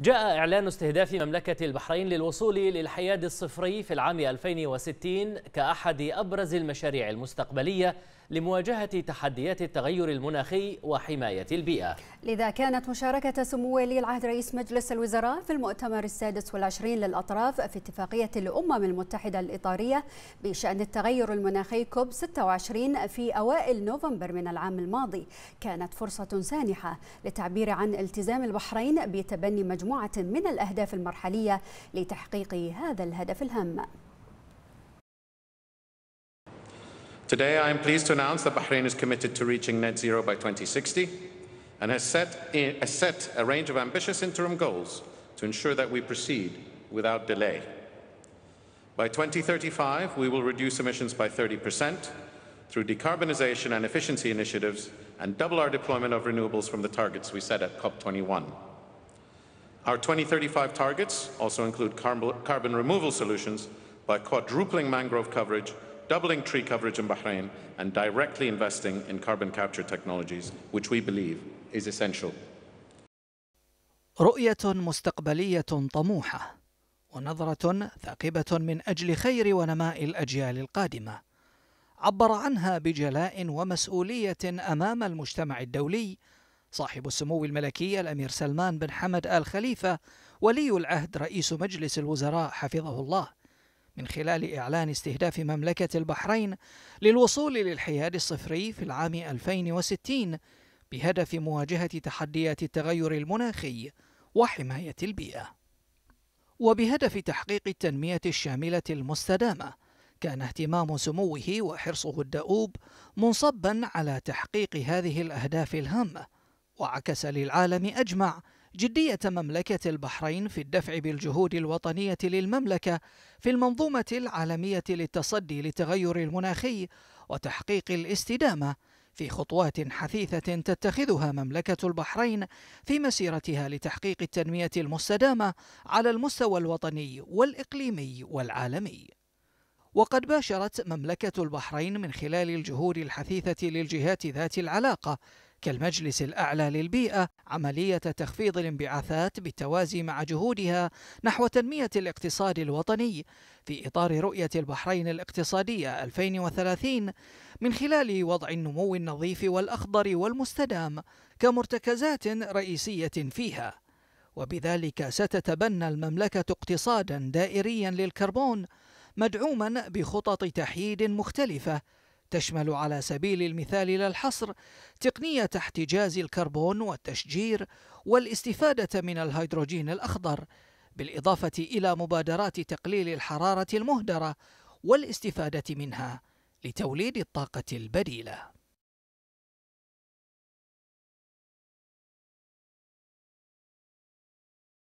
جاء إعلان استهداف مملكة البحرين للوصول للحياد الصفري في العام 2060 كأحد أبرز المشاريع المستقبلية لمواجهة تحديات التغير المناخي وحماية البيئة لذا كانت مشاركة سمو ولي العهد رئيس مجلس الوزراء في المؤتمر السادس والعشرين للأطراف في اتفاقية الأمم المتحدة الإطارية بشأن التغير المناخي كوب 26 في أوائل نوفمبر من العام الماضي كانت فرصة سانحة للتعبير عن التزام البحرين بتبني مجموعة مجموعة من الأهداف المرحلية لتحقيق هذا الهدف الهام Today, I am pleased to announce that Bahrain is committed to reaching net zero by 2060 and has set, has set a range of ambitious interim goals to ensure that we proceed without delay. By 2035, we will reduce emissions by 30% through decarbonisation and efficiency initiatives and double our deployment of renewables from the targets we set at COP21. Our 2035 targets also include carbon removal solutions by quadrupling mangrove coverage, doubling tree coverage in Bahrain, and directly investing in carbon capture technologies, which we believe is essential. رؤية مستقبلية طموحة ونظرة ثاقبة من أجل خير ونماء الأجيال القادمة عبر عنها بجلاء ومسؤولية أمام المجتمع الدولي صاحب السمو الملكي الأمير سلمان بن حمد آل خليفة ولي العهد رئيس مجلس الوزراء حفظه الله من خلال إعلان استهداف مملكة البحرين للوصول للحياد الصفري في العام 2060 بهدف مواجهة تحديات التغير المناخي وحماية البيئة وبهدف تحقيق التنمية الشاملة المستدامة كان اهتمام سموه وحرصه الدؤوب منصبا على تحقيق هذه الأهداف الهامة وعكس للعالم أجمع جدية مملكة البحرين في الدفع بالجهود الوطنية للمملكة في المنظومة العالمية للتصدي للتغير المناخي وتحقيق الاستدامة في خطوات حثيثة تتخذها مملكة البحرين في مسيرتها لتحقيق التنمية المستدامة على المستوى الوطني والإقليمي والعالمي. وقد باشرت مملكة البحرين من خلال الجهود الحثيثة للجهات ذات العلاقة كالمجلس الأعلى للبيئة عملية تخفيض الانبعاثات بالتوازي مع جهودها نحو تنمية الاقتصاد الوطني في إطار رؤية البحرين الاقتصادية 2030 من خلال وضع النمو النظيف والأخضر والمستدام كمرتكزات رئيسية فيها وبذلك ستتبنى المملكة اقتصادا دائريا للكربون مدعوما بخطط تحييد مختلفة تشمل على سبيل المثال لا الحصر تقنية احتجاز الكربون والتشجير والاستفادة من الهيدروجين الأخضر بالإضافة إلى مبادرات تقليل الحرارة المهدرة والاستفادة منها لتوليد الطاقة البديلة